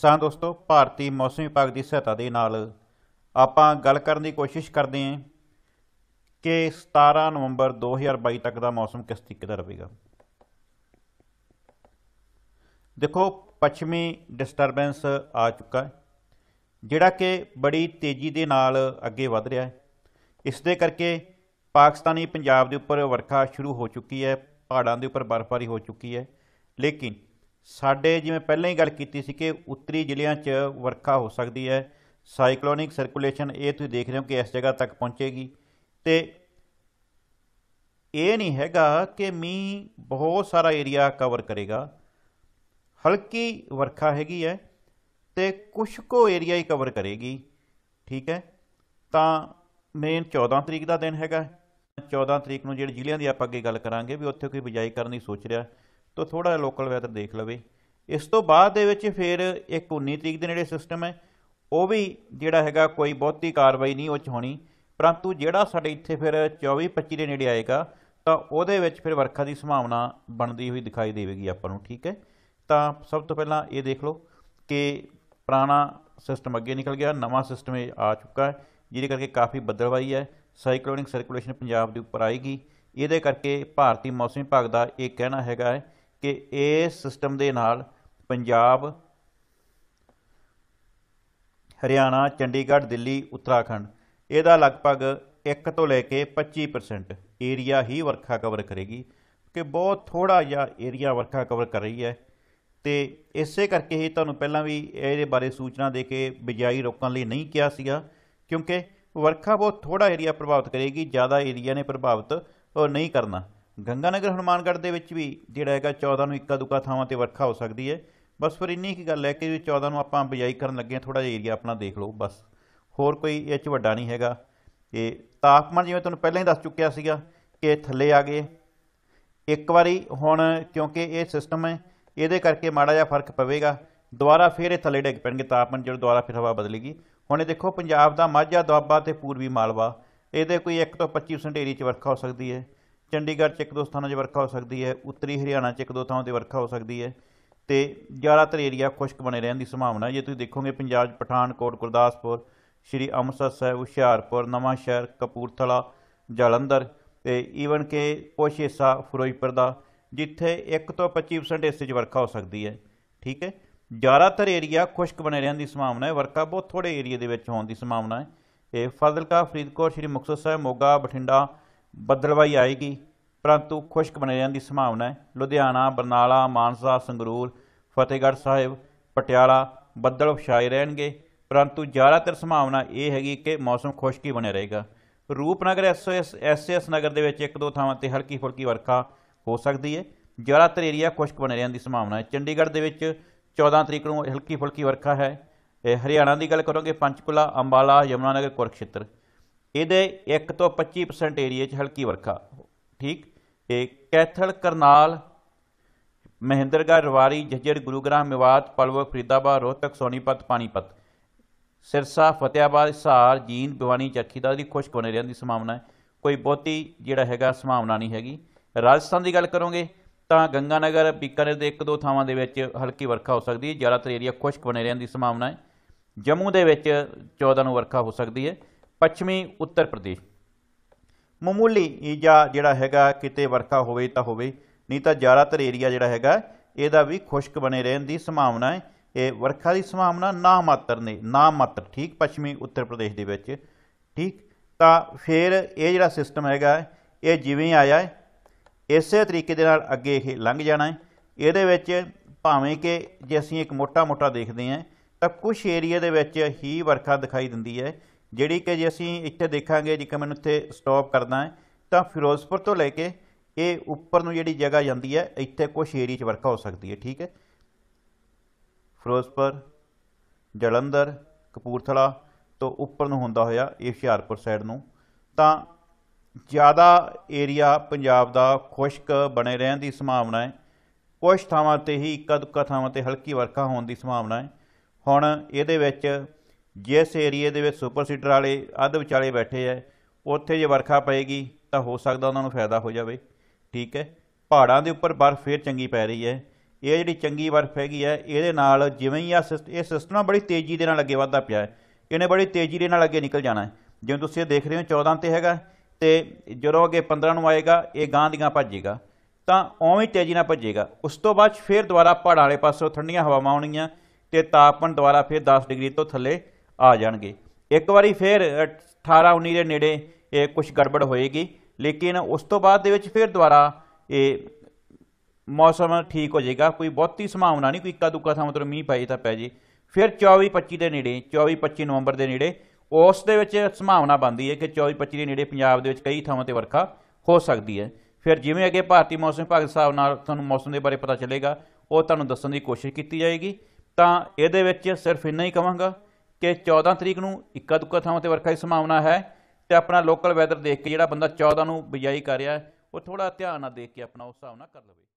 ਸਾਂ ਦੋਸਤੋ ਭਾਰਤੀ ਮੌਸਮ ਵਿਭਾਗ ਦੀ ਸਹਾਇਤਾ ਦੇ ਨਾਲ ਆਪਾਂ ਗੱਲ ਕਰਨ ਦੀ ਕੋਸ਼ਿਸ਼ ਕਰਦੇ ਹਾਂ ਕਿ 17 ਨਵੰਬਰ 2022 ਤੱਕ ਦਾ ਮੌਸਮ ਕਿਸ ਤਰੀਕੇ ਦਾ ਰਹੇਗਾ ਦੇਖੋ ਪੱਛਮੀ ਡਿਸਟਰਬੈਂਸ ਆ ਚੁੱਕਾ ਹੈ ਜਿਹੜਾ ਕਿ ਬੜੀ ਤੇਜ਼ੀ ਦੇ ਨਾਲ ਅੱਗੇ ਵਧ ਰਿਹਾ ਹੈ ਇਸ ਦੇ ਕਰਕੇ ਪਾਕਿਸਤਾਨੀ ਪੰਜਾਬ ਦੇ ਉੱਪਰ ਵਰਖਾ ਸ਼ੁਰੂ ਹੋ ਚੁੱਕੀ ਹੈ ਪਹਾੜਾਂ ਦੇ ਉੱਪਰ ਬਰਫ਼ਬਾਰੀ ਹੋ ਚੁੱਕੀ ਹੈ ਲੇਕਿਨ ਸਾਡੇ ਜਿਵੇਂ ਪਹਿਲਾਂ ਹੀ ਗੱਲ ਕੀਤੀ ਸੀ ਕਿ ਉੱਤਰੀ ਜ਼ਿਲ੍ਹਿਆਂ 'ਚ ਵਰਖਾ ਹੋ ਸਕਦੀ ਹੈ ਸਾਈਕਲੋਨਿਕ ਸਰਕੂਲੇਸ਼ਨ ਇਹ ਤੁਸੀਂ ਦੇਖ ਰਹੇ ਹੋ ਕਿ ਇਸ ਜਗ੍ਹਾ ਤੱਕ ਪਹੁੰਚੇਗੀ ਤੇ ਇਹ ਨਹੀਂ ਹੈਗਾ ਕਿ ਮੀਂਹ ਬਹੁਤ ਸਾਰਾ ਏਰੀਆ ਕਵਰ ਕਰੇਗਾ ਹਲਕੀ ਵਰਖਾ ਹੈਗੀ ਹੈ ਤੇ ਕੁਝ ਕੋ ਏਰੀਆ ਹੀ ਕਵਰ ਕਰੇਗੀ ਠੀਕ ਹੈ ਤਾਂ ਮੇਨ 14 ਤਰੀਕ ਦਾ ਦਿਨ ਹੈਗਾ 14 ਤਰੀਕ ਨੂੰ ਜਿਹੜੇ ਜ਼ਿਲ੍ਹਿਆਂ ਦੀ ਆਪਾਂ ਅੱਗੇ ਗੱਲ ਕਰਾਂਗੇ ਵੀ ਉੱਥੇ ਕੋਈ ਬਿਜਾਈ ਕਰਨ ਦੀ ਸੋਚ ਰਿਹਾ ਤੋਂ ਥੋੜਾ ਜਿਹਾ ਲੋਕਲ ਵੈਦਰ ਦੇਖ ਲਵੇ ਇਸ ਤੋਂ ਬਾਅਦ ਦੇ ਵਿੱਚ ਫਿਰ ਇੱਕ 19 ਤਰੀਕ ਦੇ ਨੇੜੇ ਸਿਸਟਮ ਹੈ ਉਹ ਵੀ ਜਿਹੜਾ ਹੈਗਾ ਕੋਈ ਬਹੁਤੀ ਕਾਰਵਾਈ ਨਹੀਂ ਉਹ ਚ ਹੋਣੀ ਪਰੰਤੂ ਜਿਹੜਾ ਸਾਡੇ ਇੱਥੇ ਫਿਰ 24 25 ਦੇ ਨੇੜੇ ਆਏਗਾ ਤਾਂ ਉਹਦੇ ਵਿੱਚ ਫਿਰ ਵਰਖਾ ਦੀ ਸੰਭਾਵਨਾ ਬਣਦੀ ਹੋਈ ਦਿਖਾਈ ਦੇਵੇਗੀ ਆਪਾਂ ਨੂੰ ਠੀਕ ਹੈ ਤਾਂ ਸਭ ਤੋਂ ਪਹਿਲਾਂ ਇਹ ਦੇਖ ਲਓ ਕਿ ਪੁਰਾਣਾ ਸਿਸਟਮ ਅੱਗੇ ਨਿਕਲ ਗਿਆ ਨਵਾਂ ਸਿਸਟਮ ਆ ਚੁੱਕਾ ਹੈ ਜਿਹਦੇ ਕਰਕੇ ਕਾਫੀ ਬੱਦਲਵਾਈ ਹੈ ਸਾਈਕਲੋਨਿਕ ਸਰਕੂਲੇਸ਼ਨ ਪੰਜਾਬ ਦੇ ਉੱਪਰ ਆਏਗੀ ਇਹਦੇ ਕਰਕੇ ਭਾਰਤੀ ਮੌਸਮ ਵਿਭਾਗ ਦਾ ਇਹ ਕਹਿਣਾ ਹੈਗਾ ਹੈ ਕਿ ਇਸ ਸਿਸਟਮ ਦੇ ਨਾਲ ਪੰਜਾਬ ਹਰਿਆਣਾ ਚੰਡੀਗੜ੍ਹ ਦਿੱਲੀ ਉੱਤਰਾਖੰਡ ਇਹਦਾ ਲਗਭਗ 1 ਤੋਂ ਲੈ ਕੇ 25% ਏਰੀਆ ਹੀ ਵਰਖਾ ਕਵਰ ਕਰੇਗੀ ਕਿ ਬਹੁਤ ਥੋੜਾ ਜਿਹਾ ਏਰੀਆ ਵਰਖਾ ਕਵਰ ਕਰ ਰਹੀ ਹੈ ਤੇ ਇਸੇ ਕਰਕੇ ਹੀ ਤੁਹਾਨੂੰ ਪਹਿਲਾਂ ਵੀ ਇਹਦੇ ਬਾਰੇ ਸੂਚਨਾ ਦੇ ਕੇ ਬਿਜਾਈ ਰੋਕਣ ਲਈ ਨਹੀਂ ਕਿਹਾ ਸੀਗਾ ਕਿਉਂਕਿ ਵਰਖਾ ਬਹੁਤ ਥੋੜਾ ਏਰੀਆ ਪ੍ਰਭਾਵਿਤ ਕਰੇਗੀ ਜ਼ਿਆਦਾ ਏਰੀਆ ਨੇ ਪ੍ਰਭਾਵਿਤ ਨਹੀਂ ਕਰਨਾ ਗੰਗਾਨਗਰ ਹਨੂਮਾਨਗੜ੍ਹ ਦੇ ਵਿੱਚ ਵੀ ਜਿਹੜਾ ਹੈਗਾ 14 ਨੂੰ ਇੱਕਾ ਦੁਕਾ ਥਾਵਾਂ ਤੇ ਵਰਖਾ ਹੋ ਸਕਦੀ ਹੈ ਬਸ ਫਿਰ ਇੰਨੀ ਕੀ ਗੱਲ ਹੈ ਕਿ 14 ਨੂੰ ਆਪਾਂ ਬਿਜਾਈ ਕਰਨ ਲੱਗੇ ਆ ਥੋੜਾ ਜਿਹਾ ਏਰੀਆ ਆਪਣਾ ਦੇਖ ਲਓ ਬਸ ਹੋਰ ਕੋਈ ਇਹ ਚ ਵੱਡਾ ਨਹੀਂ ਹੈਗਾ ਤੇ ਤਾਪਮਾਨ ਜਿਵੇਂ ਤੁਹਾਨੂੰ ਪਹਿਲਾਂ ਹੀ ਦੱਸ ਚੁੱਕਿਆ ਸੀਗਾ ਕਿ ਥੱਲੇ ਆ ਗਏ ਇੱਕ ਵਾਰੀ ਹੁਣ ਕਿਉਂਕਿ ਇਹ ਸਿਸਟਮ ਹੈ ਇਹਦੇ ਕਰਕੇ ਮਾੜਾ ਜਿਹਾ ਫਰਕ ਪਵੇਗਾ ਦੁਬਾਰਾ ਫਿਰ ਇਹ ਥੱਲੇ ਡਿੱਗ ਪੈਣਗੇ ਤਾਪਮਾਨ ਜਦੋਂ ਦੁਬਾਰਾ ਫਿਰ ਹਵਾ ਬਦਲੇਗੀ ਹੁਣ ਇਹ ਦੇਖੋ ਪੰਜਾਬ ਦਾ ਮਾਝਾ ਦੁਆਬਾ ਤੇ ਪੂਰਬੀ ਮਾਲਵਾ ਇਹਦੇ ਕੋਈ 1 ਤੋਂ 25% ਏਰੀਆ 'ਚ ਵਰਖਾ ਹੋ ਸਕਦੀ ਹੈ ਚੰਡੀਗੜ੍ਹ 'ਚ ਇੱਕ ਦੋ ਸਥਾਨਾਂ 'ਤੇ ਵਰਖਾ ਹੋ ਸਕਦੀ ਹੈ ਉੱਤਰੀ ਹਰਿਆਣਾ 'ਚ ਇੱਕ ਦੋ ਥਾਵਾਂ 'ਤੇ ਵਰਖਾ ਹੋ ਸਕਦੀ ਹੈ ਤੇ ਜ਼ਿਆਦਾਤਰ ਏਰੀਆ ਖੁਸ਼ਕ ਬਣੇ ਰਹਿਣ ਦੀ ਸੰਭਾਵਨਾ ਜੇ ਤੁਸੀਂ ਦੇਖੋਗੇ ਪੰਜਾਬ ਪਠਾਨਕੋਟ ਗੁਰਦਾਸਪੁਰ ਸ਼੍ਰੀ ਅੰਮ੍ਰਿਤਸਰ ਸਾਹਿਬ ਹੁਸ਼ਿਆਰਪੁਰ ਨਵਾਂ ਸ਼ਹਿਰ ਕਪੂਰਥਲਾ ਜਲੰਧਰ ਤੇ ਈਵਨ ਕਿ ਕੁਝ ਹਿੱਸਾ ਫਿਰੋਜ਼ਪੁਰ ਦਾ ਜਿੱਥੇ 1 ਤੋਂ 25% ਹਿੱਸੇ 'ਚ ਵਰਖਾ ਹੋ ਸਕਦੀ ਹੈ ਠੀਕ ਹੈ ਜ਼ਿਆਦਾਤਰ ਏਰੀਆ ਖੁਸ਼ਕ ਬਣੇ ਰਹਿਣ ਦੀ ਸੰਭਾਵਨਾ ਹੈ ਵਰਖਾ ਬਹੁਤ ਥੋੜੇ ਏਰੀਆ ਦੇ ਵਿੱਚ ਹੋਣ ਦੀ ਸੰਭਾਵਨਾ ਹੈ ਇਹ ਫਾਜ਼ਿਲਕਾ ਫਰੀਦਕੋਟ ਸ਼੍ਰੀ ਮੁਕਤਸਰ ਸਾਹਿਬ ਮੋਗਾ ਬਠਿੰਡਾ ਬੱਦਲਵਾਈ ਆਏਗੀ ਪਰੰਤੂ ਖੁਸ਼ਕ ਬਣੇ ਰਹਿਣ ਦੀ ਸੰਭਾਵਨਾ ਹੈ ਲੁਧਿਆਣਾ ਬਰਨਾਲਾ ਮਾਨਸਾ ਸੰਗਰੂਰ ਫਤਿਹਗੜ੍ਹ ਸਾਹਿਬ ਪਟਿਆਲਾ ਬੱਦਲ ਛਾਏ ਰਹਿਣਗੇ ਪਰੰਤੂ ਜ਼ਿਆਦਾਤਰ ਸੰਭਾਵਨਾ ਇਹ ਹੈਗੀ ਕਿ ਮੌਸਮ ਖੁਸ਼ਕ ਹੀ ਬਣਿਆ ਰਹੇਗਾ ਰੂਪਨਗਰ ਐਸਓਐਸ ਐਸਐਸ ਨਗਰ ਦੇ ਵਿੱਚ ਇੱਕ ਦੋ ਥਾਵਾਂ ਤੇ ਹਲਕੀ ਫੁਲਕੀ ਵਰਖਾ ਹੋ ਸਕਦੀ ਹੈ ਜ਼ਿਆਦਾਤਰ ਏਰੀਆ ਖੁਸ਼ਕ ਬਣੇ ਰਹਿਣ ਦੀ ਸੰਭਾਵਨਾ ਹੈ ਚੰਡੀਗੜ੍ਹ ਦੇ ਵਿੱਚ 14 ਤਰੀਕ ਨੂੰ ਹਲਕੀ ਫੁਲਕੀ ਵਰਖਾ ਹੈ ਹਰਿਆਣਾ ਦੀ ਗੱਲ ਕਰੋਗੇ ਪੰਚਕੁਲਾ ਅੰਬਾਲਾ ਯਮੁਨਾਨਗਰ ਕੁਰਕਸ਼ੇਤਰ ਇਹਦੇ 1 ਤੋਂ 25% ਏਰੀਆ 'ਚ ਹਲਕੀ ਵਰਖਾ ਠੀਕ ਇਹ ਕੈਥਲ ਕਰਨਾਲ ਮਹਿੰਦਰਗੜ੍ਹ ਰਵਾਰੀ ਜੱਜੜ ਗੁਰੂਗ੍ਰਾਮ ਮਿਵਾਤ ਪਲਵ ਫਰੀਦਾਬਾਦ ਰੋਹਤਕ ਸੋਨੀਪਤ ਪਾਣੀਪਤ ਸਿਰਸਾ ਫਤਿਆਬਾਦ ਹਿਸਾਰ ਜੀਨ ਬਿਵਾਨੀ ਚਰਖੀ ਦਾ ਦੀ ਖੁਸ਼ਕ ਬਣੇ ਰਹਿਣ ਦੀ ਸੰਭਾਵਨਾ ਹੈ ਕੋਈ ਬਹੁਤੀ ਜਿਹੜਾ ਹੈਗਾ ਸੰਭਾਵਨਾ ਨਹੀਂ ਹੈਗੀ ਰਾਜਸਥਾਨ ਦੀ ਗੱਲ ਕਰੋਗੇ ਤਾਂ ਗੰਗਾਨਗਰ ਬੀਕਾਨੇਰ ਦੇ ਇੱਕ ਦੋ ਥਾਵਾਂ ਦੇ ਵਿੱਚ ਹਲਕੀ ਵਰਖਾ ਹੋ ਸਕਦੀ ਹੈ ਜ਼ਿਆਦਾਤਰ ਏਰੀਆ ਖੁਸ਼ਕ ਬਣੇ ਰਹਿਣ ਦੀ ਸੰਭਾਵਨਾ ਹੈ ਜੰਮੂ ਦੇ ਵਿੱਚ 14 ਨੂੰ ਵਰਖਾ ਹੋ ਸਕਦੀ ਹੈ ਪੱਛਮੀ ਉੱਤਰ ਪ੍ਰਦੇਸ਼ ਮਾਮੂਲੀ ਜਾਂ ਜਿਹੜਾ ਹੈਗਾ ਕਿਤੇ ਵਰਖਾ ਹੋਵੇ ਤਾਂ ਹੋਵੇ ਨਹੀਂ ਤਾਂ ਜ਼ਿਆਦਾਤਰ ਏਰੀਆ ਜਿਹੜਾ ਹੈਗਾ ਇਹਦਾ ਵੀ ਖੁਸ਼ਕ ਬਣੇ ਰਹਿਣ ਦੀ ਸੰਭਾਵਨਾ ਹੈ ਇਹ ਵਰਖਾ ਦੀ ਸੰਭਾਵਨਾ ਨਾ ਮਾਤਰ ਨੇ ਨਾ ਮਾਤਰ ਠੀਕ ਪੱਛਮੀ ਉੱਤਰ ਪ੍ਰਦੇਸ਼ ਦੇ ਵਿੱਚ ਠੀਕ ਤਾਂ ਫਿਰ ਇਹ ਜਿਹੜਾ ਸਿਸਟਮ ਹੈਗਾ ਇਹ ਜਿਵੇਂ ਆਇਆ ਹੈ ਇਸੇ ਤਰੀਕੇ ਦੇ ਨਾਲ ਅੱਗੇ ਇਹ ਲੰਘ ਜਾਣਾ ਹੈ ਇਹਦੇ ਵਿੱਚ ਭਾਵੇਂ ਕਿ ਜੇ ਅਸੀਂ ਇੱਕ ਮੋਟਾ-ਮੋਟਾ ਦੇਖਦੇ ਹਾਂ ਤਾਂ ਕੁਝ ਏਰੀਆ ਦੇ ਵਿੱਚ ਹੀ ਵਰਖਾ ਦਿਖਾਈ ਦਿੰਦੀ ਹੈ ਜਿਹੜੀ ਕਿ ਜੇ ਅਸੀਂ ਇੱਥੇ ਦੇਖਾਂਗੇ ਜੇ ਕਿ ਮੈਂ ਇੱਥੇ ਸਟਾਪ ਕਰਦਾ ਹਾਂ ਤਾਂ ਫਿਰੋਜ਼ਪੁਰ ਤੋਂ ਲੈ ਕੇ ਇਹ ਉੱਪਰ ਨੂੰ ਜਿਹੜੀ ਜਗ੍ਹਾ ਜਾਂਦੀ ਹੈ ਇੱਥੇ ਕੁਝ ਏਰੀਆ 'ਚ ਵਰਖਾ ਹੋ ਸਕਦੀ ਹੈ ਠੀਕ ਹੈ ਫਿਰੋਜ਼ਪੁਰ ਜਲੰਧਰ ਕਪੂਰਥਲਾ ਤੋਂ ਉੱਪਰ ਨੂੰ ਹੁੰਦਾ ਹੋਇਆ ਇਹ ਹੁਸ਼ਿਆਰਪੁਰ ਸਾਈਡ ਨੂੰ ਤਾਂ ਜ਼ਿਆਦਾ ਏਰੀਆ ਪੰਜਾਬ ਦਾ ਖੁਸ਼ਕ ਬਣੇ ਰਹਿਣ ਦੀ ਸੰਭਾਵਨਾ ਹੈ ਕੁਝ ਥਾਵਾਂ ਤੇ ਹੀ ਇੱਕਾ ਦੁੱਕਾ ਥਾਵਾਂ ਤੇ ਹਲਕੀ ਵਰਖਾ ਹੋਣ ਦੀ ਸੰਭਾਵਨਾ ਹੈ ਹੁਣ ਇਹਦੇ ਵਿੱਚ ਜਿਸ ਏਰੀਏ ਦੇ ਵਿੱਚ ਸੁਪਰ ਸੀਟਰ ਵਾਲੇ ਅੱਧ ਵਿਚਾਲੇ ਬੈਠੇ ਐ ਉੱਥੇ ਜੇ ਵਰਖਾ ਪਏਗੀ ਤਾਂ ਹੋ ਸਕਦਾ ਉਹਨਾਂ ਨੂੰ ਫਾਇਦਾ ਹੋ ਜਾਵੇ ਠੀਕ ਹੈ ਪਹਾੜਾਂ ਦੇ ਉੱਪਰ ਬਰਫ਼ ਫੇਰ ਚੰਗੀ ਪੈ ਰਹੀ ਹੈ ਇਹ ਜਿਹੜੀ ਚੰਗੀ ਬਰਫ਼ ਹੈਗੀ ਹੈ ਇਹਦੇ ਨਾਲ ਜਿਵੇਂ ਹੀ ਇਹ ਸਿਸਟਮ ਬੜੀ ਤੇਜ਼ੀ ਦੇ ਨਾਲ ਅੱਗੇ ਵਧਦਾ ਪਿਆ ਹੈ ਇਹਨੇ ਬੜੀ ਤੇਜ਼ੀ ਦੇ ਨਾਲ ਅੱਗੇ ਨਿਕਲ ਜਾਣਾ ਹੈ ਜਿਵੇਂ ਤੁਸੀਂ ਇਹ ਦੇਖ ਰਹੇ ਹੋ 14 ਤੇ ਹੈਗਾ ਤੇ ਜਦੋਂ ਅੱਗੇ 15 ਨੂੰ ਆਏਗਾ ਇਹ ਗਾਂ ਦੀਆਂ ਭੱਜੇਗਾ ਤਾਂ ਉਵੇਂ ਤੇਜ਼ੀ ਨਾਲ ਭੱਜੇਗਾ ਉਸ ਤੋਂ ਬਾਅਦ ਫੇਰ ਦੁਬਾਰਾ ਪਹਾੜਾਂ ਵਾਲੇ ਪਾਸੋਂ ਠੰਡੀਆਂ ਹਵਾਵਾਂ ਆਉਣਗੀਆਂ ਤੇ ਤਾਪਮਾਨ ਦੁਬਾਰਾ ਫੇਰ 10 ਡਿਗਰੀ ਤੋਂ ਥੱਲੇ ਆ ਜਾਣਗੇ ਇੱਕ ਵਾਰੀ ਫਿਰ 18 19 ਦੇ ਨੇੜੇ ਇਹ ਕੁਝ ਗੜਬੜ ਹੋਏਗੀ ਲੇਕਿਨ ਉਸ ਤੋਂ ਬਾਅਦ ਦੇ ਵਿੱਚ ਫਿਰ ਦੁਬਾਰਾ ਇਹ ਮੌਸਮ ਠੀਕ ਹੋ ਜਾਏਗਾ ਕੋਈ ਬਹੁਤੀ ਸੰਭਾਵਨਾ ਨਹੀਂ ਕੋਈ ਇੱਕਾ ਦੁੱਕਾ ਥਾਂ ਮਤਲਬ ਮੀਂਹ ਪਈ ਤਾਂ ਪੈ ਜੇ ਫਿਰ 24 25 ਦੇ ਨੇੜੇ 24 25 ਨਵੰਬਰ ਦੇ ਨੇੜੇ ਉਸ ਦੇ ਵਿੱਚ ਸੰਭਾਵਨਾ ਬਣਦੀ ਹੈ ਕਿ 24 25 ਦੇ ਨੇੜੇ ਪੰਜਾਬ ਦੇ ਵਿੱਚ ਕਈ ਥਾਵਾਂ ਤੇ ਵਰਖਾ ਹੋ ਸਕਦੀ ਹੈ ਫਿਰ ਜਿਵੇਂ ਅੱਗੇ ਭਾਰਤੀ ਮੌਸਮ ਵਿਭਾਗ ਦੇ ਹਿਸਾਬ ਨਾਲ ਤੁਹਾਨੂੰ ਮੌਸਮ ਦੇ ਬਾਰੇ ਪਤਾ ਚੱਲੇਗਾ ਉਹ ਤੁਹਾਨੂੰ ਦੱਸਣ ਦੀ ਕੋਸ਼ਿਸ਼ ਕੀਤੀ ਜਾਏਗੀ ਤਾਂ ਇਹਦੇ ਵਿੱਚ ਸਿਰਫ ਇੰਨਾ ਹੀ ਕਹਾਂਗਾ ਕਿ 14 ਤਰੀਕ ਨੂੰ ਇੱਕਾ ਦੁੱਕਾ ਥਾਂ ਤੇ ਵਰਖਾ ਦੀ ਸੰਭਾਵਨਾ ਹੈ ਤੇ ਆਪਣਾ ਲੋਕਲ ਵੈਦਰ ਦੇਖ ਕੇ ਜਿਹੜਾ ਬੰਦਾ 14 ਨੂੰ ਬਿਜਾਈ ਕਰ ਰਿਹਾ ਉਹ ਥੋੜਾ ਧਿਆਨ ਨਾਲ ਦੇਖ ਕੇ ਆਪਣਾ ਉਸ ਹਿਸਾਬ ਨਾਲ ਕਰ ਲਵੇ